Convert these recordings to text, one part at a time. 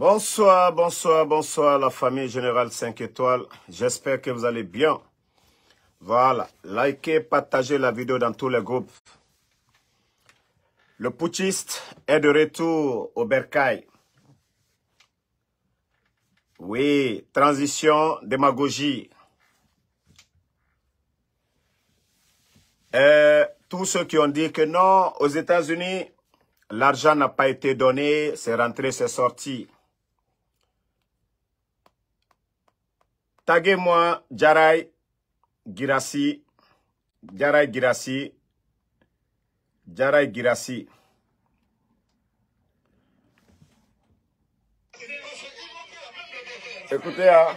Bonsoir, bonsoir, bonsoir la famille Générale 5 étoiles. J'espère que vous allez bien. Voilà, likez, partagez la vidéo dans tous les groupes. Le putschiste est de retour au Bercail. Oui, transition, démagogie. Et euh, tous ceux qui ont dit que non, aux États-Unis, l'argent n'a pas été donné, c'est rentré, c'est sorti. Taguez-moi jarai, Girassi. jarai Girassi. jarai Girassi. Écoutez, hein.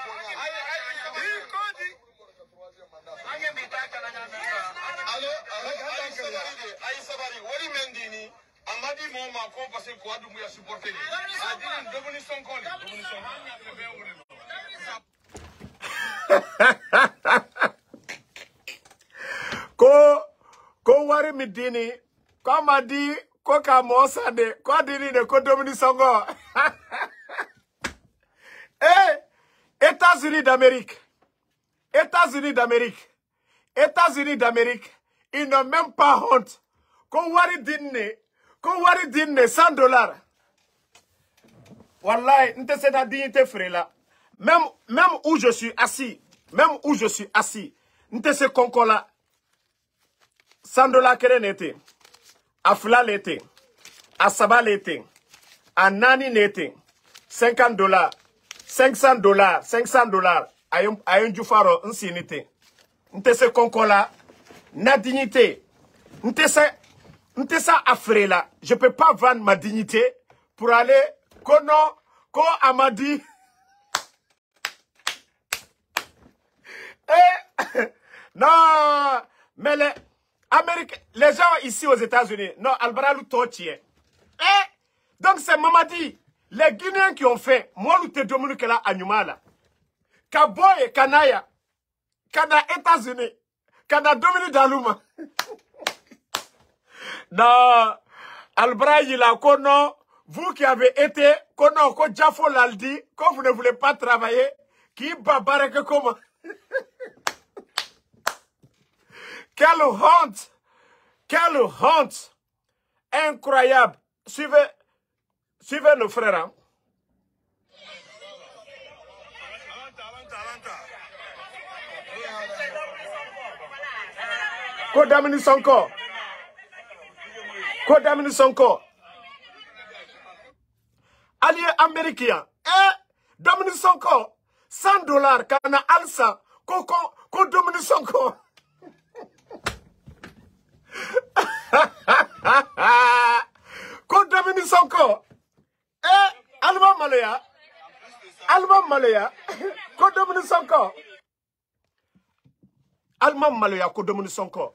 ka mɔ de k'a de ko eh États-Unis d'Amérique États-Unis d'Amérique États-Unis d'Amérique ils n'ont même pas honte ko wari di ko wari di 100 dollars wallahi n tɛ se ka dignité frela? même même où je suis assis même où je suis assis n ce se kɔnkɔ la 100 dollars kelen de Afla a à saba à à a 50 dollars 500 dollars 500 dollars à un a un n jufa ce n sini na dignité n tɛ ce... je peux pas vendre ma dignité pour aller Kono non ko a ma eh! non, mais les gens ici aux États-Unis, non, Albara Totie. Hein. Eh, donc c'est Mamadi, les Guinéens qui ont fait, moi te domine que là, animala, Kaboy Kanaya, Kana États-Unis, Kana Dominique Daluma. Dans Albra la Kono, vous qui avez été, Kono Ko Jafo Laldi, quand vous ne voulez pas travailler, qui que comment Quelle honte Quelle honte Incroyable Suivez, suivez nos frères. Hein? Ko Damini Sonko. Ko Damini Sonko. Allié américain. Eh, Dominique Sonko. 100 dollars kana alsa. Ko, ha, ha, Sonko. contre son Sonko eh allemand Maloya allemand Maloya ko son Sonko allemand Maloya ko son Sonko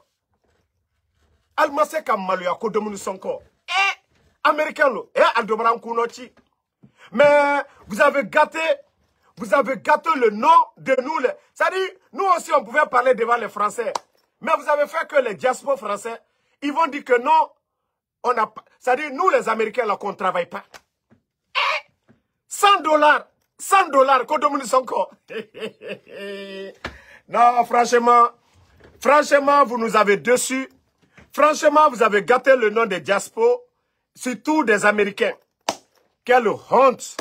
allemand c'est Maléa, Maloya Sonko eh américain eh mais vous avez gâté vous avez gâté le nom de nous les cest à nous aussi on pouvait parler devant les français mais vous avez fait que les diasporas français ils vont dire que non on a, c'est-à-dire nous les Américains là qu'on ne travaille pas. 100 eh? dollars, 100 dollars qu'on non, franchement, franchement, vous nous avez dessus, Franchement, vous avez gâté le nom des diaspo, surtout des Américains. Quelle honte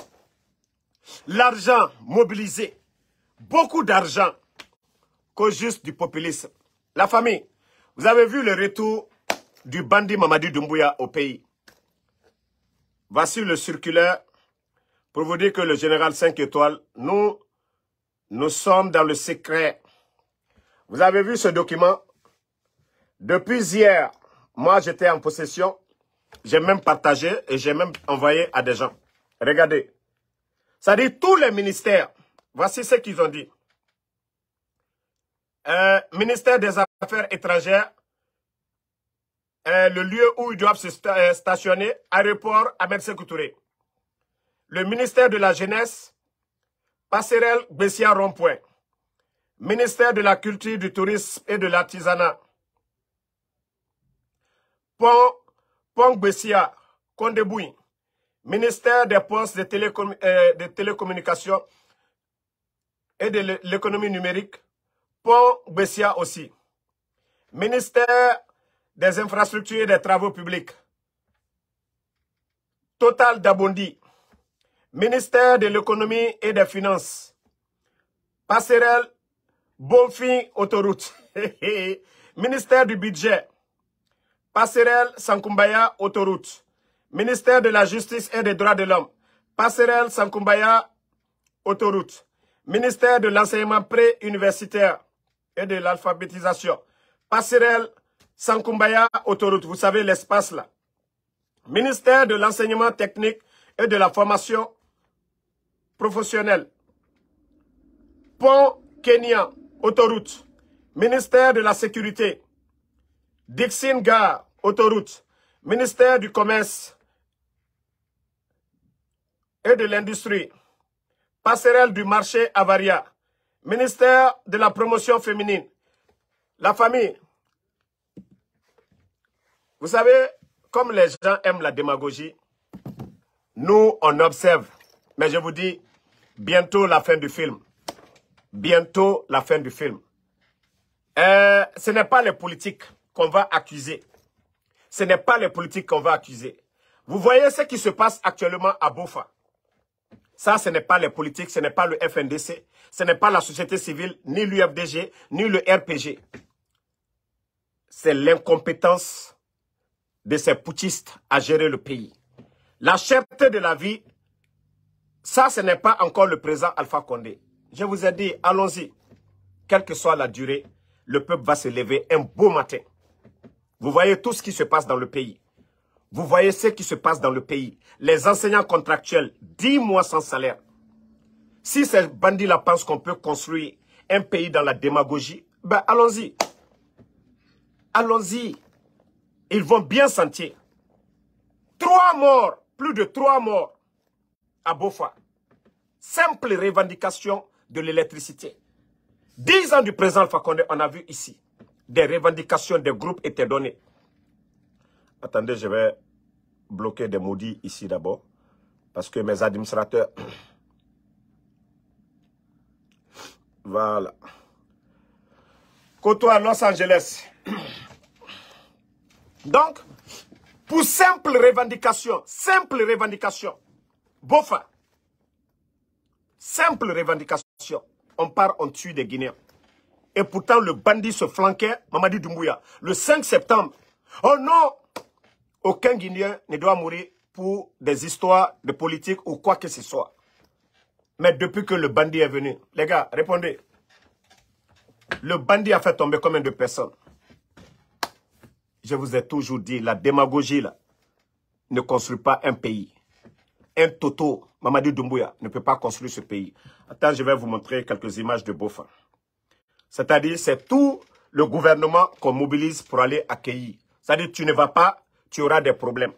L'argent mobilisé, beaucoup d'argent, Qu'au juste du populisme. La famille, vous avez vu le retour du bandit Mamadi Doumbouya au pays. Voici le circulaire pour vous dire que le général 5 étoiles, nous, nous sommes dans le secret. Vous avez vu ce document Depuis hier, moi j'étais en possession, j'ai même partagé et j'ai même envoyé à des gens. Regardez. Ça dit tous les ministères. Voici ce qu'ils ont dit. Euh, ministère des Affaires étrangères, euh, le lieu où ils doivent se euh, stationner, aéroport Ahmed Sekoutouré. Le ministère de la Jeunesse, passerelle Bessia Rompuy, Ministère de la Culture, du Tourisme et de l'Artisanat. Pont, Pont Bessia, condebouy Ministère des Postes de, euh, Télécommunications et de l'économie numérique. Pont Bessia aussi. Ministère des infrastructures et des travaux publics. Total d'Abondi, ministère de l'économie et des finances, passerelle, Bonfin autoroute, ministère du budget, passerelle, Sankumbaya autoroute, ministère de la justice et des droits de l'homme, passerelle, Sankumbaya autoroute, ministère de l'enseignement pré-universitaire et de l'alphabétisation, passerelle, Sankumbaya Autoroute, vous savez l'espace là. Ministère de l'enseignement technique et de la formation professionnelle. Pont Kenya, autoroute. Ministère de la Sécurité. Dixine autoroute. Ministère du Commerce et de l'Industrie. Passerelle du marché Avaria. Ministère de la Promotion féminine. La famille, vous savez, comme les gens aiment la démagogie, nous, on observe. Mais je vous dis, bientôt la fin du film. Bientôt la fin du film. Euh, ce n'est pas les politiques qu'on va accuser. Ce n'est pas les politiques qu'on va accuser. Vous voyez ce qui se passe actuellement à Bofa. Ça, ce n'est pas les politiques, ce n'est pas le FNDC, ce n'est pas la société civile, ni l'UFDG, ni le RPG. C'est l'incompétence de ces poutistes à gérer le pays. La cherté de la vie, ça, ce n'est pas encore le présent Alpha Condé. Je vous ai dit, allons-y. Quelle que soit la durée, le peuple va se lever un beau matin. Vous voyez tout ce qui se passe dans le pays. Vous voyez ce qui se passe dans le pays. Les enseignants contractuels, 10 mois sans salaire. Si ces bandits-là pensent qu'on peut construire un pays dans la démagogie, ben allons-y. Allons-y. Ils vont bien sentir. Trois morts, plus de trois morts à Bofa. Simple revendication de l'électricité. Dix ans du présent, Fakonde, on a vu ici des revendications des groupes étaient données. Attendez, je vais bloquer des maudits ici d'abord. Parce que mes administrateurs... voilà. Côte à Los Angeles. Donc, pour simple revendication, simple revendication, Bofa, simple revendication, on part, on tue des Guinéens. Et pourtant, le bandit se flanquait, Mamadi Doumbouya, le 5 septembre. Oh non, aucun Guinéen ne doit mourir pour des histoires de politique ou quoi que ce soit. Mais depuis que le bandit est venu, les gars, répondez. Le bandit a fait tomber combien de personnes je vous ai toujours dit, la démagogie là, ne construit pas un pays. Un Toto, Mamadou Doumbouya, ne peut pas construire ce pays. Attends, je vais vous montrer quelques images de Beaufort C'est-à-dire, c'est tout le gouvernement qu'on mobilise pour aller accueillir. C'est-à-dire, tu ne vas pas, tu auras des problèmes.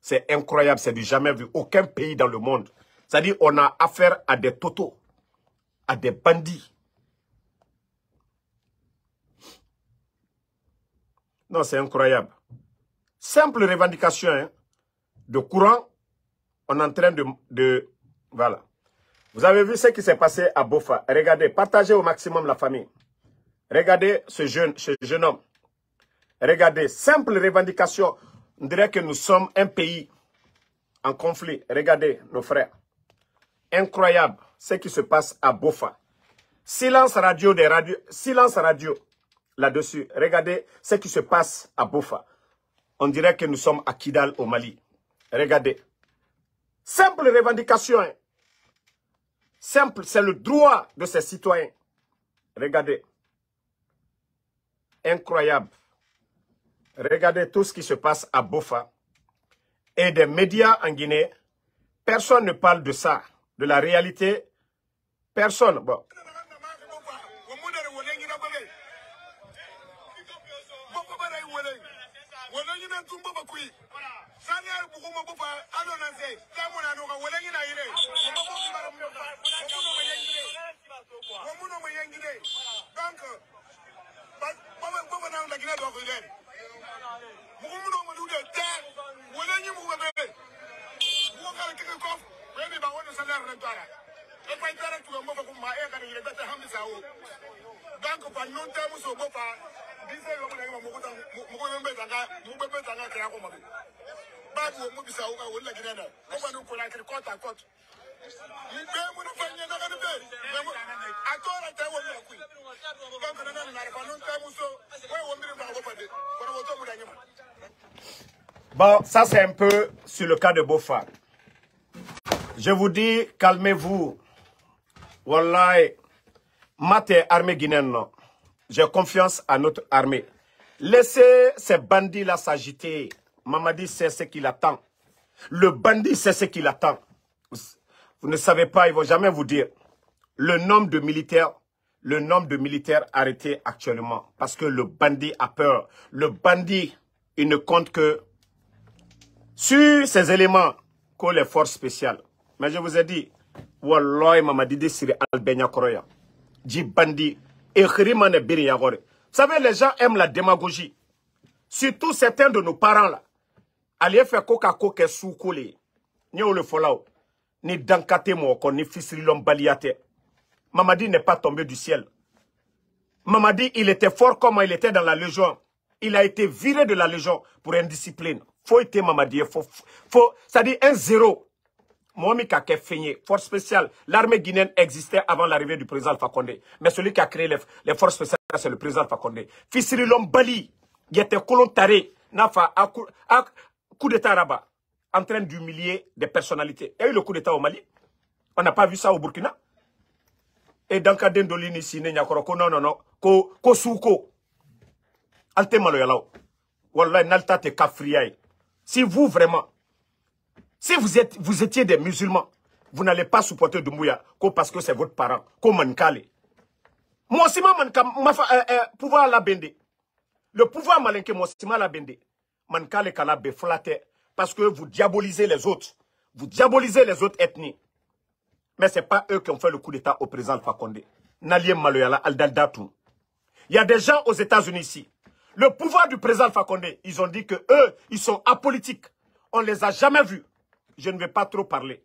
C'est incroyable, c'est du jamais vu. Aucun pays dans le monde. C'est-à-dire, on a affaire à des totos, à des bandits, Non, c'est incroyable. Simple revendication hein. de courant, on est en train de, Voilà. Vous avez vu ce qui s'est passé à Bofa. Regardez, partagez au maximum la famille. Regardez ce jeune, ce jeune homme. Regardez, simple revendication. On dirait que nous sommes un pays en conflit. Regardez, nos frères. Incroyable ce qui se passe à Bofa. Silence radio des radios. Silence radio là-dessus. Regardez ce qui se passe à Bofa. On dirait que nous sommes à Kidal au Mali. Regardez. Simple revendication. Hein. Simple, c'est le droit de ces citoyens. Regardez. Incroyable. Regardez tout ce qui se passe à Bofa. Et des médias en Guinée, personne ne parle de ça, de la réalité. Personne. Bon, no ɲinɛ tun bɔ bakuyi saniya bugu ma bɔ fa alo na se tamu na no ka wele ɲina yire wa mun ma yan gide donc baba na na gine dɔ ko yɛrɛ mugu mun ma du de tɛ wele ɲi mugu bɛ mugu ka kɛ kɔ bɛ bi ba wo no saniya rɛ to ara e pa tara tu ma bɔ ko ma e ka ni yɛrɛ bɛ ta hamisa wo donc pa non tamu so bɔ fa Bon, ça c'est un peu sur le cas de Bofa. Je vous dis, calmez-vous. Wallahi, mate Armé guinéenne, j'ai confiance à notre armée. Laissez ces bandits-là s'agiter. Mamadi c'est ce qu'il attend. Le bandit c'est ce qu'il attend. Vous ne savez pas, ils vont jamais vous dire le nombre de militaires le nombre de militaires arrêtés actuellement. Parce que le bandit a peur. Le bandit, il ne compte que sur ces éléments que les forces spéciales. Mais je vous ai dit, Wallah, Mamadi Siri Albenya Koroya. Dit bandit, vous savez, les gens aiment la démagogie. Surtout certains de nos parents là. Allez faire coca coca sous collé. Ni le folao. Ni dankate mo ni fisrilom baliate. Mamadi n'est pas tombé du ciel. Mamadi, il était fort comme il était dans la Légion. Il a été viré de la Légion pour indiscipline. Faut être Mamadi. Faut, faut, ça dit un zéro. Mohamed qui force spéciale. L'armée guinéenne existait avant l'arrivée du président Fakonde Mais celui qui a créé les, forces spéciales, c'est le président Fakonde Condé. Fissiri Lombali, il était taré, nafa, à coup, coup d'état rabat, en train d'humilier des personnalités. Il y a eu le coup d'état au Mali. On n'a pas vu ça au Burkina. Et dans le cas d'Indolini, a Nyakoroko, non, non, non, ko, ko souko. Alte malo Wallah, nalta Si vous vraiment, si vous, êtes, vous étiez des musulmans, vous n'allez pas supporter Doumbouya parce que c'est votre parent, comme Mankale. Moi aussi, euh, euh, le pouvoir la Le pouvoir malinke, moi la Mankale Parce que vous diabolisez les autres. Vous diabolisez les autres ethnies. Mais ce n'est pas eux qui ont fait le coup d'État au président Fakonde. Il y a des gens aux États-Unis ici. Le pouvoir du président Fakonde, ils ont dit que eux, ils sont apolitiques. On ne les a jamais vus je ne vais pas trop parler.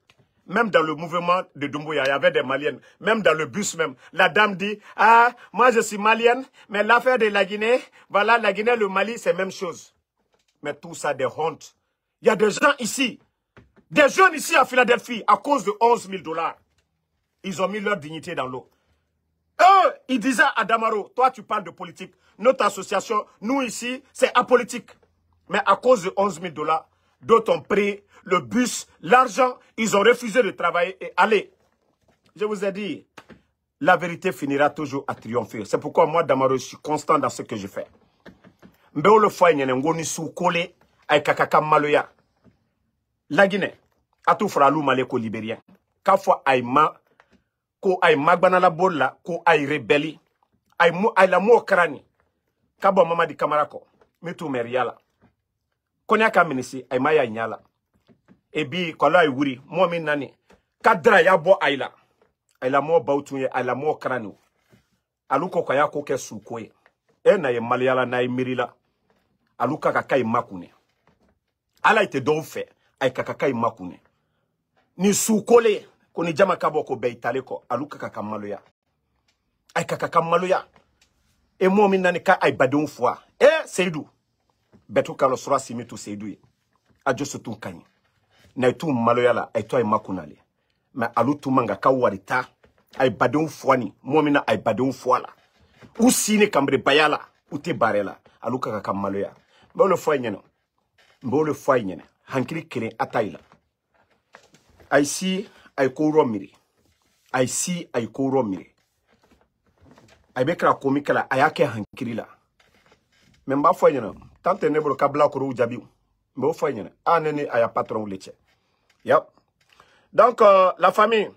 Même dans le mouvement de Doumbouya, il y avait des Maliennes. Même dans le bus même, la dame dit, ah, moi je suis Malienne, mais l'affaire de la Guinée, voilà, la Guinée, le Mali, c'est même chose. Mais tout ça, des hontes. Il y a des gens ici, des jeunes ici à Philadelphie, à cause de 11 000 dollars. Ils ont mis leur dignité dans l'eau. Eux, ils disaient à Damaro, toi tu parles de politique. Notre association, nous ici, c'est apolitique. Mais à cause de 11 000 dollars, D'autres ont pris le bus, l'argent, ils ont refusé de travailler et aller. Je vous ai dit, la vérité finira toujours à triompher. C'est pourquoi moi, Damaro, je suis constant dans ce que je fais. le a Mbeolo Foye Ngoni Soukole, kakaka Maloya. La Guinée, tout Fralou Maleko Libérien. fois Aïma, Ko Aïma la Bola, Ko Aï Rebelli, Aïla Moukrani, Kabo di Kamarako, metou Meriala. kɔnɛ ka minisi a maya nyala ɲa e la ebi kɔlɔ ye wuri mɔɔ min nani kadra y'a bo a la mo bautu baw tun ye a lamɔ kɛra nin alu ko ka y'a e na ye maliyala n'a ye miirila alu ka ka ka ala ite tɛ dɔw fɛ a ye ka ka ka ye makunɛ ko ni jama ka bɔ ko bɛɛ aluka kɔ alu ka ka ka ka ka ka e mɔɔ min nani ka a badon fois e seydou betu kalo sura simi tu seidu ye a josu tun kaɲi na itu maloya la a to a e ma alu tun man ka warita ay ye badenw fuwani ay min na a ye badenw fuwa e la u sini kanbirebaya la u tɛ baarɛ la alu ka ka maloya n b'o le fɔ a ɲɛna n b'o le fɔ hankili kelen a ta yi la a ye si a ye ko rɔ ay a ye si a e ko rɔ miiri a bɛ kɛra ko min kɛla a hankili la mɛ n b'a fɔ a ɲɛna patron donc euh, la famille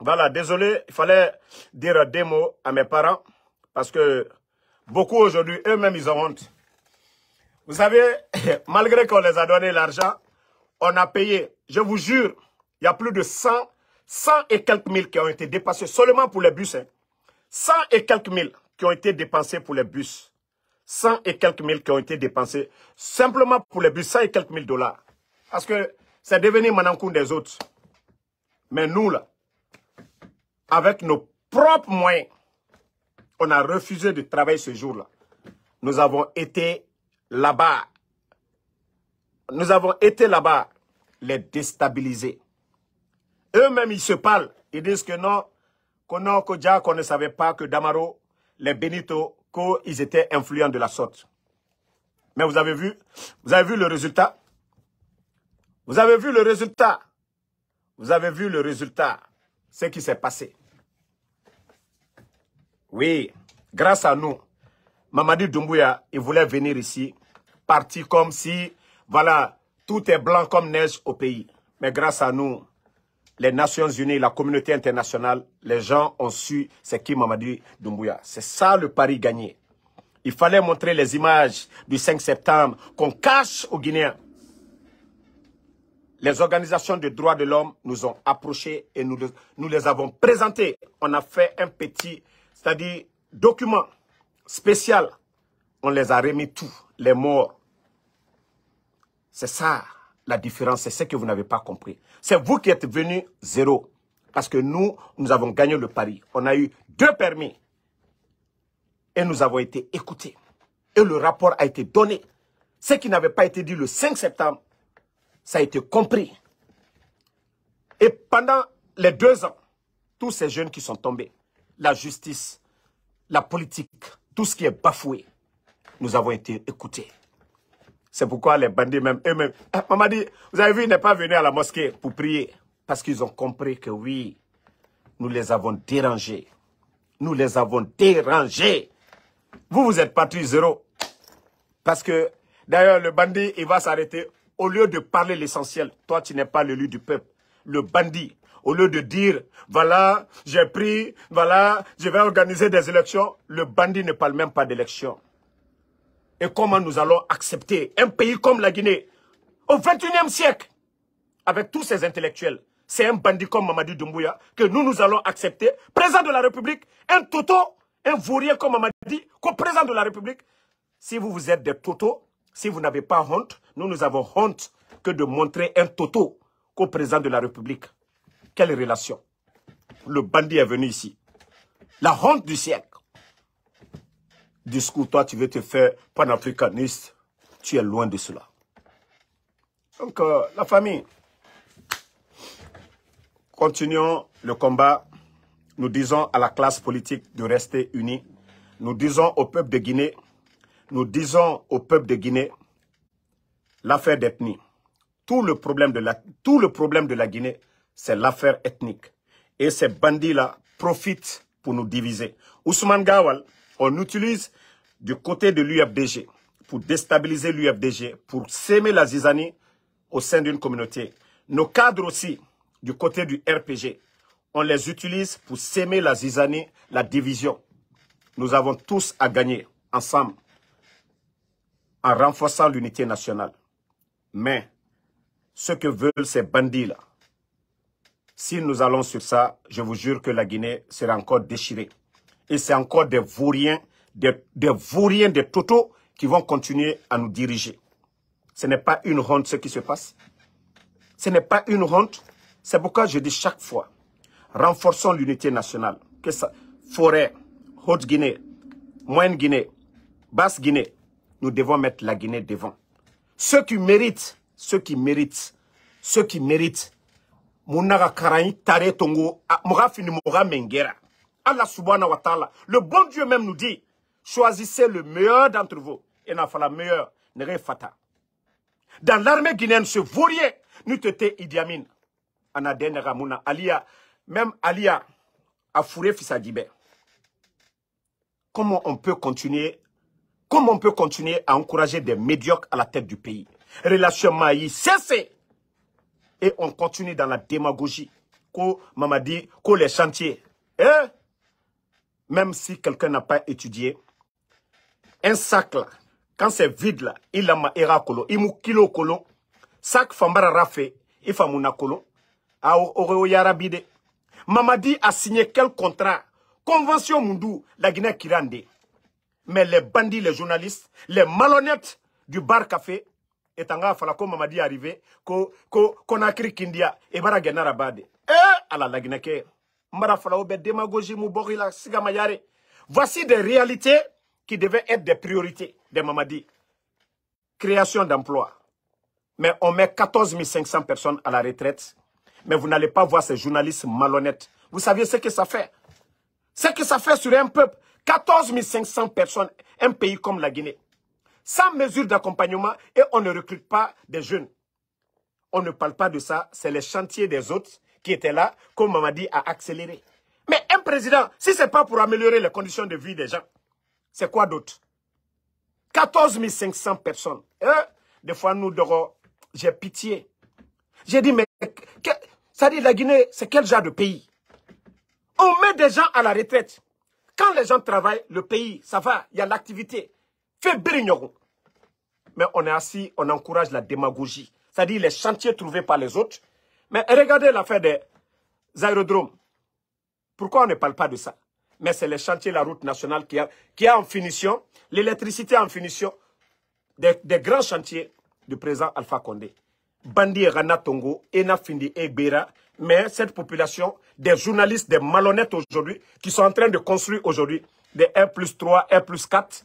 voilà désolé il fallait dire des mots à mes parents parce que beaucoup aujourd'hui eux-mêmes ils ont honte vous savez malgré qu'on les a donné l'argent on a payé je vous jure il y a plus de 100 100 et quelques mille qui ont été dépassés seulement pour les bus 100 hein. et quelques mille qui ont été dépensés pour les bus 100 et quelques mille qui ont été dépensés simplement pour les bus, 100 et quelques mille dollars. Parce que c'est devenu Manankoun des autres. Mais nous, là, avec nos propres moyens, on a refusé de travailler ce jour-là. Nous avons été là-bas. Nous avons été là-bas les déstabiliser. Eux-mêmes, ils se parlent. Ils disent que non, qu'on ne savait pas que Damaro, les Benito, ils étaient influents de la sorte. Mais vous avez vu, vous avez vu le résultat Vous avez vu le résultat Vous avez vu le résultat Ce qui s'est passé. Oui, grâce à nous, Mamadi Doumbouya, il voulait venir ici, parti comme si, voilà, tout est blanc comme neige au pays. Mais grâce à nous, les Nations Unies, la communauté internationale, les gens ont su ce qui dit Doumbouya. C'est ça le pari gagné. Il fallait montrer les images du 5 septembre qu'on cache aux Guinéens. Les organisations de droits de l'homme nous ont approchés et nous, nous les avons présentés. On a fait un petit, c'est-à-dire document spécial. On les a remis tous, les morts. C'est ça la différence, c'est ce que vous n'avez pas compris. C'est vous qui êtes venu zéro. Parce que nous, nous avons gagné le pari. On a eu deux permis. Et nous avons été écoutés. Et le rapport a été donné. Ce qui n'avait pas été dit le 5 septembre, ça a été compris. Et pendant les deux ans, tous ces jeunes qui sont tombés, la justice, la politique, tout ce qui est bafoué, nous avons été écoutés. C'est pourquoi les bandits, même eux-mêmes... Ah, maman dit, vous avez vu, il n'est pas venu à la mosquée pour prier. Parce qu'ils ont compris que oui, nous les avons dérangés. Nous les avons dérangés. Vous, vous êtes partis zéro. Parce que, d'ailleurs, le bandit, il va s'arrêter. Au lieu de parler l'essentiel, toi, tu n'es pas l'élu du peuple. Le bandit, au lieu de dire, voilà, j'ai pris, voilà, je vais organiser des élections, le bandit ne parle même pas d'élection et comment nous allons accepter un pays comme la Guinée au e siècle avec tous ces intellectuels. C'est un bandit comme Mamadou Doumbouya que nous, nous allons accepter. Président de la République, un toto, un vaurien comme Mamadou, qu'au président de la République. Si vous, vous êtes des totos, si vous n'avez pas honte, nous, nous avons honte que de montrer un toto qu'au président de la République. Quelle relation Le bandit est venu ici. La honte du siècle discours, toi, tu veux te faire panafricaniste. Tu es loin de cela. Donc, euh, la famille, continuons le combat. Nous disons à la classe politique de rester unie. Nous disons au peuple de Guinée, nous disons au peuple de Guinée, l'affaire d'ethnie. Tout tout le problème de la Guinée, c'est l'affaire ethnique. Et ces bandits-là profitent pour nous diviser. Ousmane Gawal, on utilise du côté de l'UFDG pour déstabiliser l'UFDG, pour s'aimer la zizanie au sein d'une communauté. Nos cadres aussi, du côté du RPG, on les utilise pour s'aimer la zizanie, la division. Nous avons tous à gagner ensemble en renforçant l'unité nationale. Mais ce que veulent ces bandits-là, si nous allons sur ça, je vous jure que la Guinée sera encore déchirée. Et c'est encore des vauriens, des, des vauriens des totaux qui vont continuer à nous diriger. Ce n'est pas une honte ce qui se passe. Ce n'est pas une honte. C'est pourquoi je dis chaque fois, renforçons l'unité nationale. Forêt, Haute-Guinée, Moyenne-Guinée, Basse-Guinée, nous devons mettre la Guinée devant. Ceux qui méritent, ceux qui méritent, ceux qui méritent, Tare Tongo, ah, Mengera. Allah subhanahu wa ta'ala. Le bon Dieu même nous dit, choisissez le meilleur d'entre vous. Et n'a meilleur, fata. Dans l'armée guinéenne, ce vaurier, nous t'étais Idi Alia, même Alia, a fourré Comment on peut continuer, comment on peut continuer à encourager des médiocres à la tête du pays? Relation Maï, cessez! Et on continue dans la démagogie. m'a dit... qu'on les chantiers. Hein? même si quelqu'un n'a pas étudié, un sac là, quand c'est vide là, il a ma era kolo, il mou kilo kolo, sac fambara rafé, il famuna kolo, a oreo yarabide. Mamadi a signé quel contrat Convention Moundou, la Guinée Kirande. Mais les bandits, les journalistes, les malhonnêtes du bar café, et tanga fala ko Mamadi arrivé, ko, ko, konakri kindia, et bara genarabade. Eh, à la Guinée démagogie Voici des réalités qui devaient être des priorités des Mamadi. Création d'emplois. Mais on met 14 500 personnes à la retraite. Mais vous n'allez pas voir ces journalistes malhonnêtes. Vous savez ce que ça fait Ce que ça fait sur un peuple. 14 500 personnes, un pays comme la Guinée. Sans mesure d'accompagnement et on ne recrute pas des jeunes. On ne parle pas de ça. C'est les chantiers des autres qui était là, comme dit, a accéléré. Mais un président, si ce n'est pas pour améliorer les conditions de vie des gens, c'est quoi d'autre 14 500 personnes. Hein? des fois, nous, j'ai pitié. J'ai dit, mais ça dit, la Guinée, c'est quel genre de pays On met des gens à la retraite. Quand les gens travaillent, le pays, ça va, il y a l'activité. Fait brignon. Mais on est assis, on encourage la démagogie. C'est-à-dire les chantiers trouvés par les autres, mais regardez l'affaire des aérodromes. Pourquoi on ne parle pas de ça Mais c'est les chantiers, la route nationale qui a, qui a en finition, l'électricité en finition, des, grands chantiers du président Alpha Condé. Bandi Rana Tongo, Enafindi et Bera, mais cette population, des journalistes, des malhonnêtes aujourd'hui, qui sont en train de construire aujourd'hui des R, plus 3, R plus 4,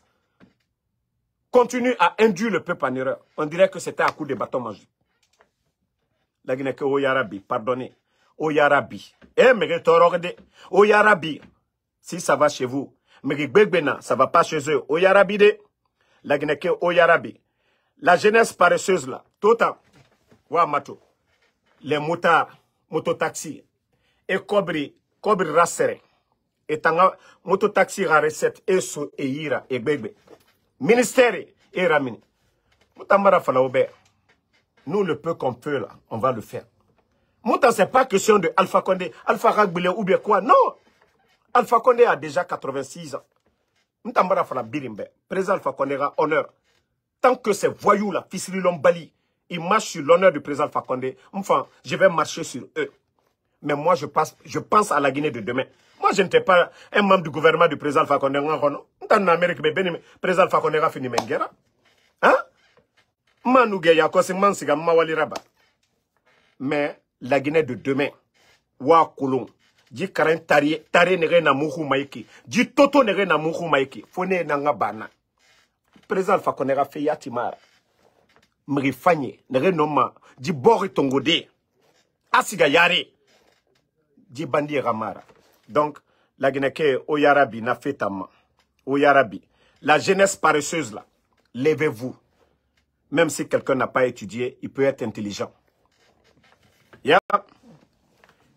continuent à induire le peuple en erreur. On dirait que c'était à coup de bâton magique laginake o yarabi pardonnez o yarabi eh tu torogde o yarabi si ça va chez vous mege gbegbena ça va pas chez eux o yarabi de laginake o yarabi la jeunesse paresseuse là tota wa mato les motards taxi et kobri kobri rasere Et tanga taxi ra recette e so e ira e gbegbe ministère e ramini mutamara fala obe nous, le peu qu'on peut, là, on va le faire. ce n'est pas question de Alpha Condé, Alpha Ragbile ou bien quoi. Non Alpha Condé a déjà 86 ans. Mouta faire la Birimbe, président Alpha Condé a honneur. Tant que ces voyous-là, l'homme Lombali, ils marchent sur l'honneur du président Alpha Condé, enfin, je vais marcher sur eux. Mais moi, je, passe, je pense à la Guinée de demain. Moi, je n'étais pas un membre du gouvernement du président Alpha Condé. suis en Amérique, mais président Alpha Condé a fini Mengera. Hein Manouge yakose mansiga raba Mais la Guinée de demain, wa kolon, ji karin tari, tarie nere na moukou maïki, ji toto nere na moukou fone nanga bana. Président Alpha Konera fe yatimara. Mri nere noma, di bori tongode. Asiga yare, di bandi ramara. Donc, la Guinée oyarabi na fetama. Oyarabi. La jeunesse paresseuse là, levez-vous même si quelqu'un n'a pas étudié, il peut être intelligent.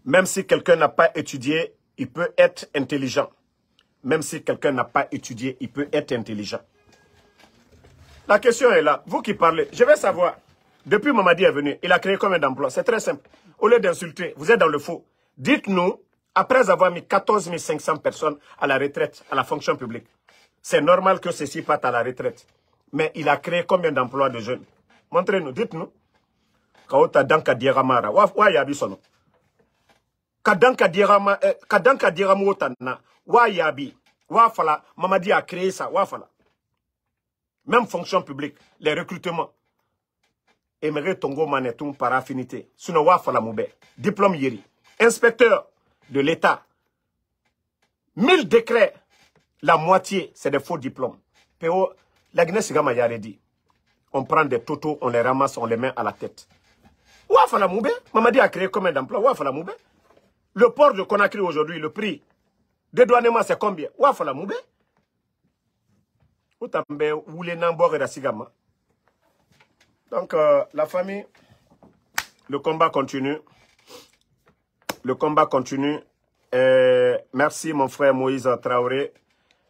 Même si quelqu'un n'a pas étudié, il peut être intelligent. Même si quelqu'un n'a pas étudié, il peut être intelligent. La question est là. Vous qui parlez, je vais savoir. Depuis Mamadi est venu, il a créé combien d'emplois C'est très simple. Au lieu d'insulter, vous êtes dans le faux. Dites-nous, après avoir mis 14 500 personnes à la retraite, à la fonction publique, c'est normal que ceci parte à la retraite. Mais il a créé combien d'emplois de jeunes Montrez-nous, dites-nous. Kaota danka a Wa yabi sono. Kadanka ka kadanka eh, Wa yabi. Wa fala. Mamadi a créé ça. Wa fala. Même fonction publique. Les recrutements. Emere Tongo Manetum par affinité. Suno wa fala moube. Diplôme yiri. Inspecteur de l'État. Mille décrets. La moitié, c'est des faux diplômes. La Guinée, y a dit. On prend des totos, on les ramasse, on les met à la tête. Ouafala moube. Mamadi a créé combien d'emplois Ouafala moube. Le port de Conakry aujourd'hui, le prix de c'est combien Ouafala moube. Outambe, les Nambor et la Sigama. Donc, euh, la famille, le combat continue. Le combat continue. merci, mon frère Moïse Traoré.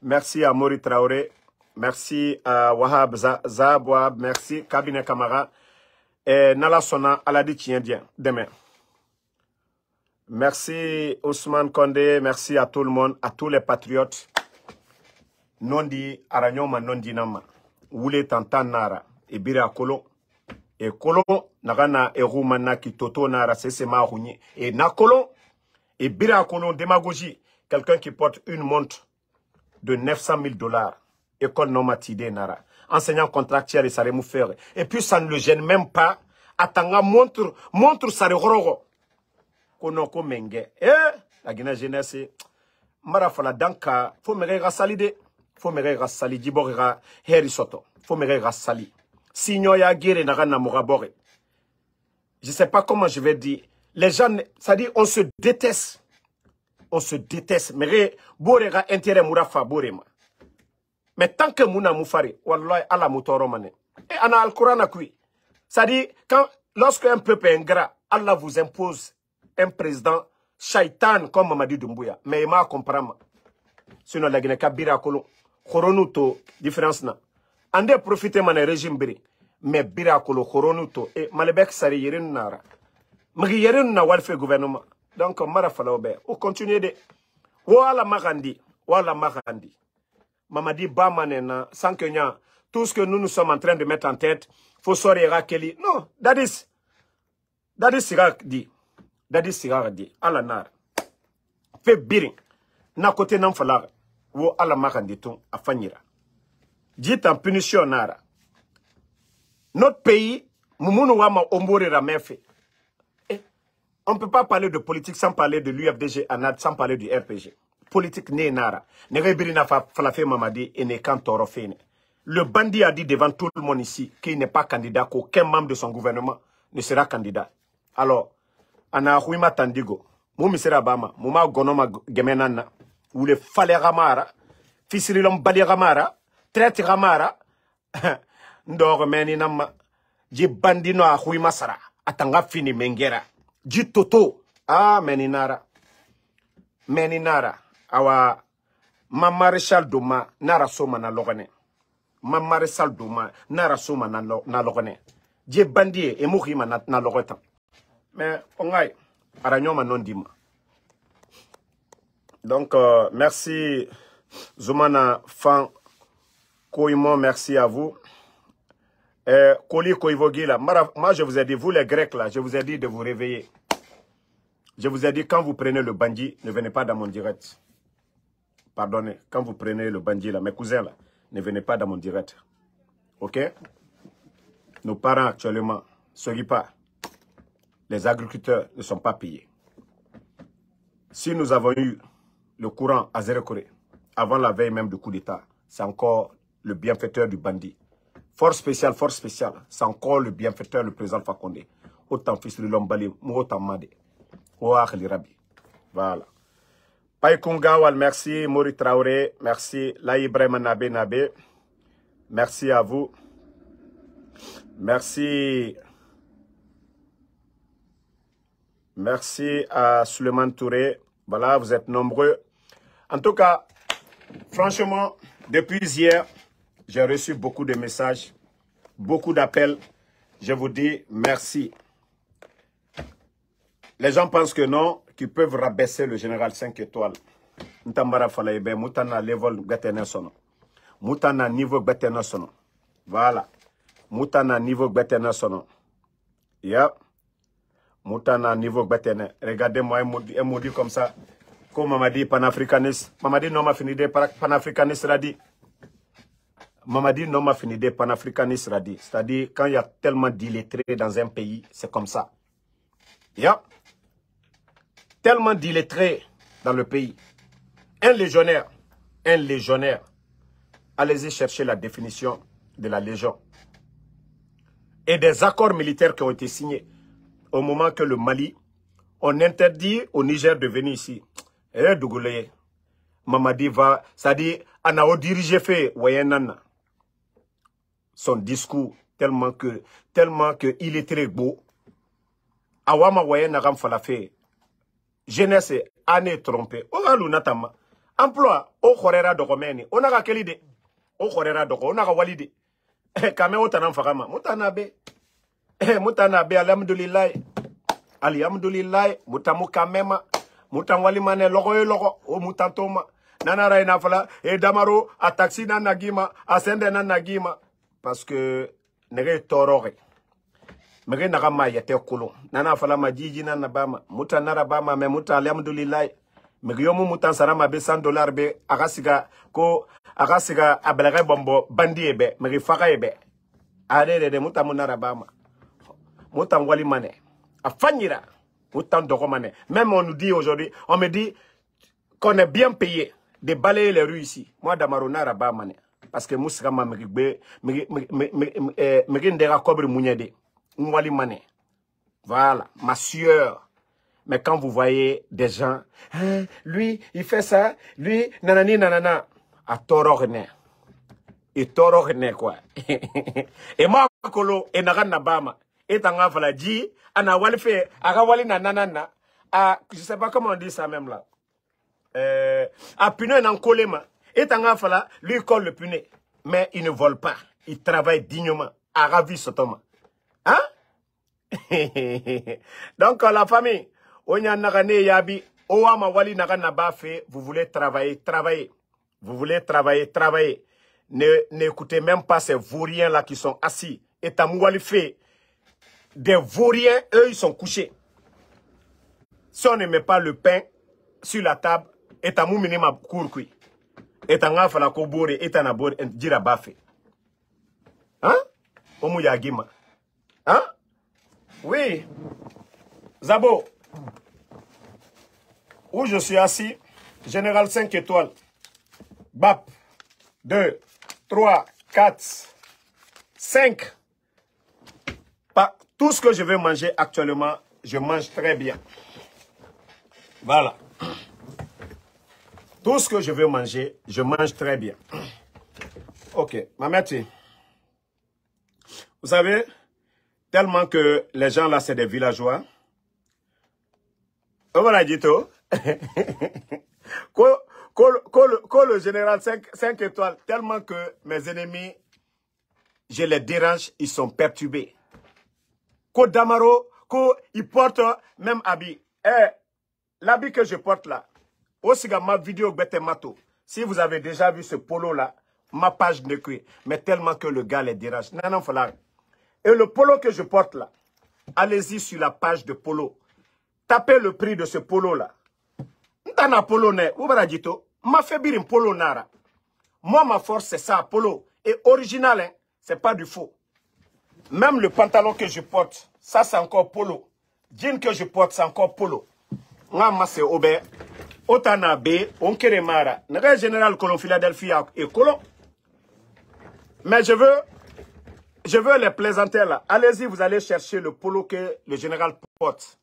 Merci à Mori Traoré merci à wahab zahab wahab merci kabine kamara et n'ala sona aladi di demain. merci ousmane Konde, merci à tout le monde à tous les patriotes non di Nondi non tantan nara et bira kolo et kolo naga na Eroumana, toto nara c'est ma et Nakolo, na Et bira kolo démagogie quelqu'un qui porte une montre de 900 000 dollars école non nara. Enseignant contractuel et ça remou Et puis ça ne le gêne même pas. Atanga montre, montre ça Kono Konoko menge. Eh, la Guinée jeunesse. Mara fala danka, faut me rega de, Faut me rega sali, dibora heri soto. Faut me rega sali. Signo ya gire na Je sais pas comment je vais dire. Les gens, ça dit, on se déteste. On se déteste. Mais, borega intérêt fa borema mais tant que mouna moufari, wallahi ala mu tɔɔrɔ et ana alkurana c'est à dire quand lorsque un peuple est ingrat allah vous impose un président shaitan comme mamadi dumbuya mais il m'a compris sinon la ka Kabira kolo. Koronuto, différence na Ande profite mana régime biri mais birakolo kolo, et e sari yerin nara magi yerin na walfe gouvernement donc mara falaw ou o continue de wala Marandi. magandi wala la magandi Mamadi Bamanena, Sankenya, tout ce que nous nous sommes en train de mettre en tête, faut sortir Fossori Rakeli. Non, Dadis. Dadis is dit. Dadis is dit. Alanar. Fait biring, Na côté n'en falar. Wo alamakanditon a fanira. Dit en punition nara. Notre pays, Wama Ombore eh, Ramefe. On ne peut pas parler de politique sans parler de l'UFDG, sans parler du RPG politique ne nara nege birina fa Flafe mamadi et ne kantoro le bandit a dit devant tout le monde ici qu'il n'est pas candidat qu'aucun membre de son gouvernement ne sera candidat alors ana huima tandigo mu sera bama mu ma gonoma gemenana ou le fale gamara fisirilom bali gamara traite gamara ndoro meni namma ji bandino a huima sara atanga fini mengera dit toto ah meninara meninara awa ma maréchal douma n'a ra ma na lɔgɔnɛ ma marechal douma n'a ra ma na logone je bandi ye e mogi ma na lɔgɔ mais ongay ara nyoma non dima donc euh, merci zumana fan koimon merci à vous Euh, Koli là moi je vous ai dit, vous les Grecs là, je vous ai dit de vous réveiller. Je vous ai dit, quand vous prenez le bandit, ne venez pas dans mon direct. Pardonnez, quand vous prenez le bandit là, mes cousins là, ne venez pas dans mon direct. Ok Nos parents actuellement, pas, les agriculteurs ne sont pas payés. Si nous avons eu le courant à zéro Corée, avant la veille même du coup d'État, c'est encore le bienfaiteur du bandit. Force spéciale, force spéciale, c'est encore le bienfaiteur, le président Fakonde. Autant fils de l'homme balé, autant mandé. Ouah, Voilà. Paikungawal, merci. Mori Traoré, merci. merci à vous. Merci. Merci à Suleiman Touré. Voilà, vous êtes nombreux. En tout cas, franchement, depuis hier, j'ai reçu beaucoup de messages, beaucoup d'appels. Je vous dis merci. Les gens pensent que non, qui peuvent rabaisser le général 5 étoiles. Ntambara Falaybe, Moutana level Gatene Sono. mutana niveau Gatene Voilà. mutana niveau Gatene Sono. Yeah. Moutana niveau Gatene. Regardez-moi, elle mot dit comme ça. Comme dit panafricaniste. dit non m'a fini de panafricaniste radi. dit non m'a fini de panafricaniste radi. C'est-à-dire, quand il y a tellement d'illettrés dans un pays, c'est comme ça. Yeah tellement d'illettrés dans le pays. Un légionnaire, un légionnaire. Allez-y chercher la définition de la Légion. Et des accords militaires qui ont été signés au moment que le Mali, on interdit au Niger de venir ici. Eh, Dougoulé, Mamadi va, ça dit, Anao dirigé fait, Son discours, tellement que, tellement que il est très beau. Awama Ramfala fait jeunesse année trompe o natama emploi o khorera dokomeni. ona ka o khorera dogo ona ka walide eh, kame o fagama Mutanabe. mutana be eh, mutana be alhamdulillah alhamdulillah mutamu kamema mutan walimane logo logo o mutantoma nana ra ina fala e damaro a taxi na nagima a sende nagima parce que nege torore. mege naga ma yete kulu nana fala ma jiji na na bama muta nara bama me muta alhamdulillah mege yomu muta sara ma be 100 dollar be aga siga ko aga siga abalaga bombo bandi ebe mege faga ebe arere de muta munara bama muta ngwali mane afanyira muta ndoko mane même on nous dit aujourd'hui on me dit qu'on est bien payé de balayer les rues ici moi damaro nara bama ne parce que musika ma mege be mege mege mege ndega kobri munyede Nwali Mané. Voilà, ma sueur. Mais quand vous voyez des gens, hein, lui, il fait ça, lui, nanani, nanana, à Torogne. Et Torogne, quoi. et moi, Kolo, et Nagan Bama, et Tanga Valadi, Ana fait, Arawali Nanana, à, je sais pas comment on dit ça même là. Euh, à Pune Nankolema, et Tanga Fala, lui, il colle le puné. Mais il ne vole pas, il travaille dignement, à Ravi Sotoma. Hein? Donc, euh, la famille, yabi, Wali bafe. vous voulez travailler, travailler. Vous voulez travailler, travailler. N'écoutez même pas ces vauriens là qui sont assis. Et le fait des vauriens, eux, ils sont couchés. Si on ne met pas le pain sur la table, et Tamou minima kourkui. Et ko Kobore, et Tanabore, et bafe. Hein? Omu Yagima. Hein Oui. Zabo, où je suis assis, Général 5 étoiles, BAP, 2, 3, 4, 5. tout ce que je veux manger actuellement, je mange très bien. Voilà. Tout ce que je veux manger, je mange très bien. Ok, ma mère, vous savez, Tellement que les gens là, c'est des villageois. On va dit tout. le général 5, étoiles, tellement que mes ennemis, je les dérange, ils sont perturbés. Quand Damaro, quand ils portent même habit. Eh, l'habit que je porte là, aussi ma vidéo Mato, si vous avez déjà vu ce polo là, ma page de cuir, mais tellement que le gars les dérange. Non, non, faut et le polo que je porte là, allez-y sur la page de polo. Tapez le prix de ce polo là. Ntana polo ne, baradito, ma fébirin polo Moi, ma force, c'est ça, polo. Et original, hein, c'est pas du faux. Même le pantalon que je porte, ça c'est encore polo. Jean que je porte, c'est encore polo. Nga c'est Aubert. Otana B, Onkere Mara. Général Colon Philadelphia et Colon. Mais je veux je veux les plaisanter là. Allez-y, vous allez chercher le polo que le général porte.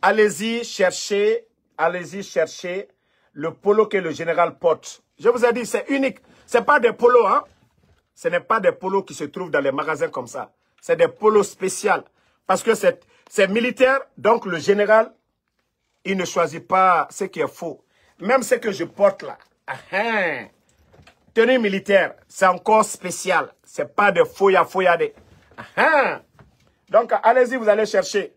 Allez-y, cherchez, allez-y, cherchez le polo que le général porte. Je vous ai dit, c'est unique. Ce n'est pas des polos, hein. Ce n'est pas des polos qui se trouvent dans les magasins comme ça. C'est des polos spéciaux. Parce que c'est militaire, donc le général, il ne choisit pas ce qui est faux. Même ce que je porte là. Ah, hein militaire, c'est encore spécial. C'est pas de foya foya de... donc, allez-y, vous allez chercher.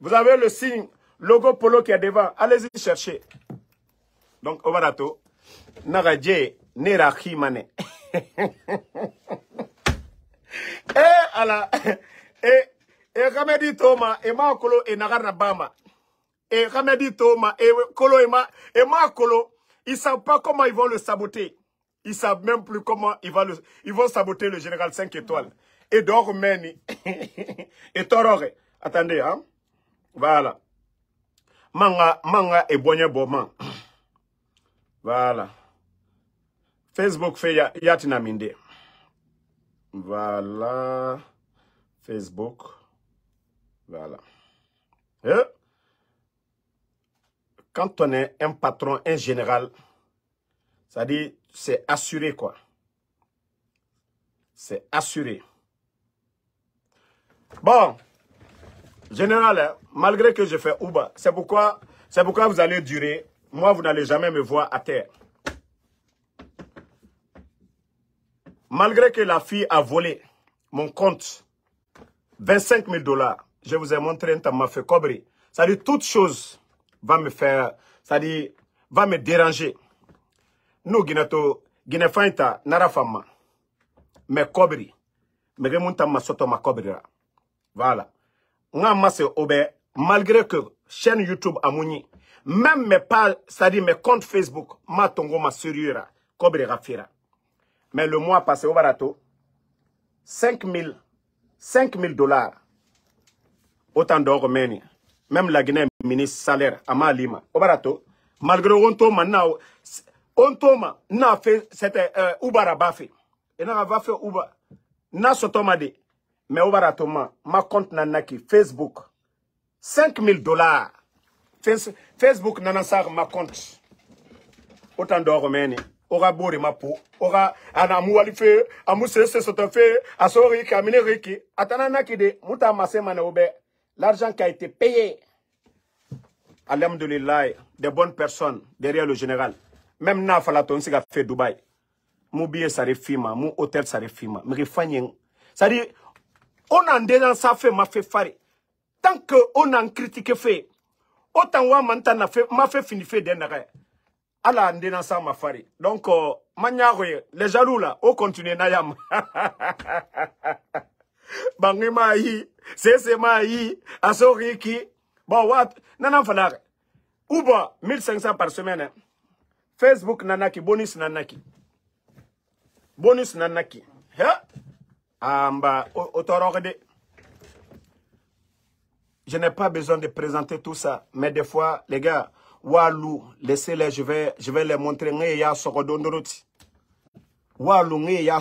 Vous avez le signe, logo polo qui est devant. Allez-y chercher. Donc, Omarato. Naraje, Nerahi Mane. Eh, ala, eh, eh, Ramedi thomas et eh, Makolo, et eh, Nagarabama. Et eh, Ramedi thomas et Kolo, et Makolo, ils savent pas comment ils vont le saboter. Ils ne savent même plus comment ils, ils vont saboter le général 5 étoiles. Et meni. et Torore. Attendez, hein. Voilà. Manga, manga et Voilà. Facebook fait Yatina Voilà. Facebook. Voilà. Eh? quand on est un patron, un général, ça dit, c'est assuré quoi. C'est assuré. Bon, général, hein, malgré que je fais Ouba, c'est pourquoi, c'est pourquoi vous allez durer. Moi, vous n'allez jamais me voir à terre. Malgré que la fille a volé mon compte, 25 000 dollars, je vous ai montré un fait cobri. Ça dit, toute chose va me faire, ça dit, va me déranger. n'u gina to ginɛfan yi ta nara fan ma mɛ kɔbiri mɛgɛ mun ta ma sɔtɔ ma kɔbirira voilà n ka ma se o bɛ malgré que chaîne youtube a mun ye même mɛ pas c'est à dire mɛ compte facebook ma tongo ma sérieux ra kɔbiri ka fira mais le mois passé o bara to 5000 5000 dollars autant d'or meni même la guinée ministre salaire ama lima o bara to malgré won to man na On n'a fait, On eh, ubara b'a fɛ uba e n'a sotomade. ma ma compte na facebook 5 000 dollars facebook nana ma compte sur d'or, dɔgɔ aura de ma po o On a fe On a à a riki de l'argent qui a été payé des bonnes personnes derrière le général même n'a fala to nsiga fe dubai mu billet sare fima mu hotel sare fima mege fanyen c'est-à-dire on a déjà ça fait ma fait fare tant que on a critiqué fait autant wa manta na fait ma fait fini fait denaka ala ndena sa ma fare donc euh, manyago les jaloux là on continue na yam bangi ma yi sese ma yi asoriki bon wa nana fala uba 1500 par semaine hein. Facebook nanaki bonus nanaki bonus nanaki amba otorogde je n'ai pas besoin de présenter tout ça mais des fois les gars walu laissez-les je vais je vais les montrer ngi ya sokodondoroti walu ngi ya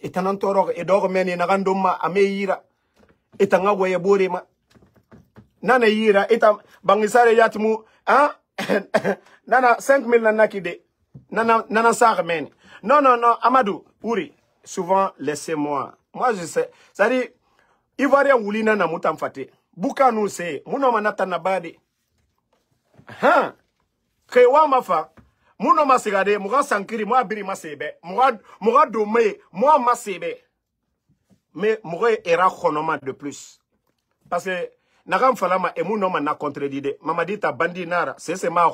Et itanan torog edog meni nagandoma ameyira itanga goye borema nana et bangisare yatmu ah nana 5 000 nana qui de nana nana ça ramène. Non non non Amadou Ouri souvent laissez-moi. Moi je sais. Ça dit Ivoirien wuli nana mutam faté. Buka nous c'est muno manata nabade. Ha. Hein? Kewa mafa muno masigade muga sankiri mo abiri masebe. Muga muga domé mo masebe. Mais muga e era khonoma de plus. Parce que nagam falama et mon nom n'a contredit mamadita nara c'est c'est ma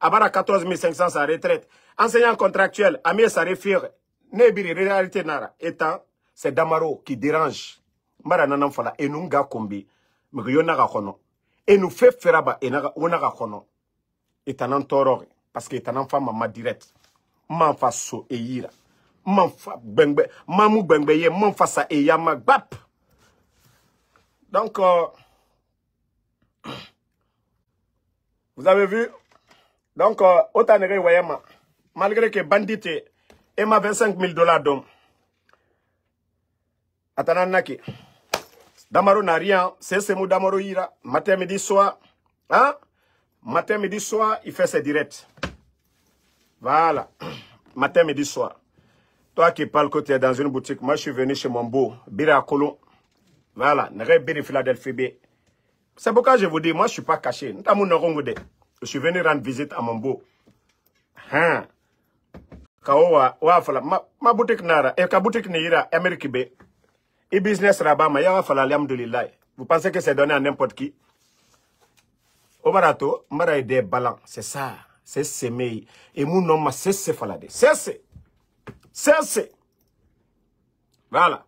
abara 14500 sa retraite enseignant contractuel amie sa refire nebiri réalité nara étant c'est damaro qui dérange mara nanam fala enunga kombi mgiyona ga kono enu fe feraba enaga onaga kono etanan torore parce que etanan fama ma direct man fa so eyira man fa bengbe. mamu bengbe ye man fa sa yama. donc euh, vous avez vu Donc, Otanere euh, Wayama, malgré que bandité, et m'a 25 000 dollars d'homme. Atananaki. Damaro n'a rien. C'est ce mot Damaro Ira. Matin, midi, soir. Hein Matin, midi, soir, il fait ses directs. Voilà. Matin, midi, soir. Toi qui parle que tu es dans une boutique, moi je suis venu chez mon beau, Bira Voilà, Nere Biri Philadelphie. C'est pourquoi je vous dis, moi, je ne suis pas caché. Je suis venu rendre visite à mon beau. Hein? wa fala, ma boutique nara, et eh, ka boutique nira, Amérique B. Et business rabama, ya de l'amdoulillah. Vous pensez que c'est donné à n'importe qui? Obarato, mara des balans, c'est ça. C'est semei. Et mon nom, c'est c'est falade. C'est c'est. C'est c'est. Voilà.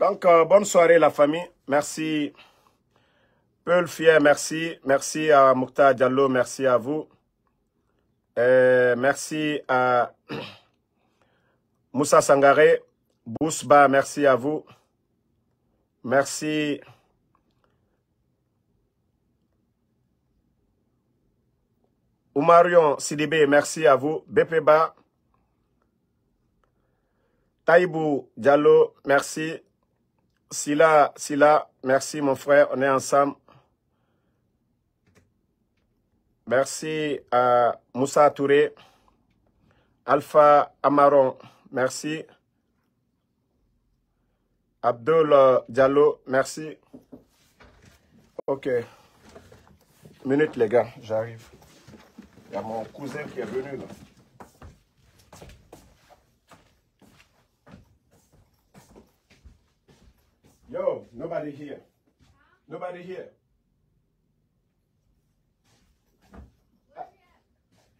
Donc, euh, bonne soirée, la famille. Merci. Peul Fier, merci. Merci à Moukta Diallo, merci à vous. Euh, merci à Moussa Sangare, Bousba, merci à vous. Merci. Oumarion Sidibé, merci à vous. BPBA. Taïbou Diallo, merci. Sila, Sila, merci mon frère, on est ensemble. Merci à Moussa Touré, Alpha Amaron, merci. Abdul Diallo, merci. Ok. Minute les gars, j'arrive. Il y a mon cousin qui est venu là. Yo, nobody here. Nobody here. Uh,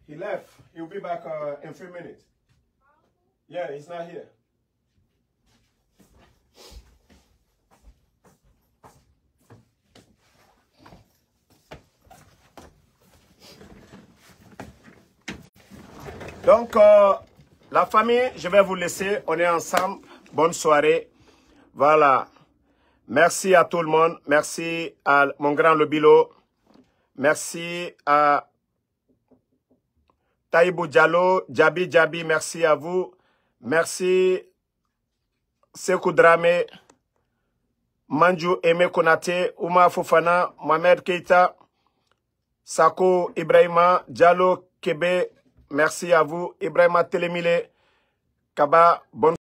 he left. He'll be back uh, in three minutes. Yeah, he's not here. Donc, euh, la famille, je vais vous laisser. On est ensemble. Bonne soirée. Voilà. Merci à tout le monde. Merci à mon grand Lobilo. Merci à Taïbou Diallo, Djabi Djabi, merci à vous. Merci Sekou Dramé, Manjou Eme Konate, Uma Fofana, Mohamed Keita, Sako Ibrahima, Diallo Kebe, merci à vous. Ibrahima Telemile, Kaba, bonne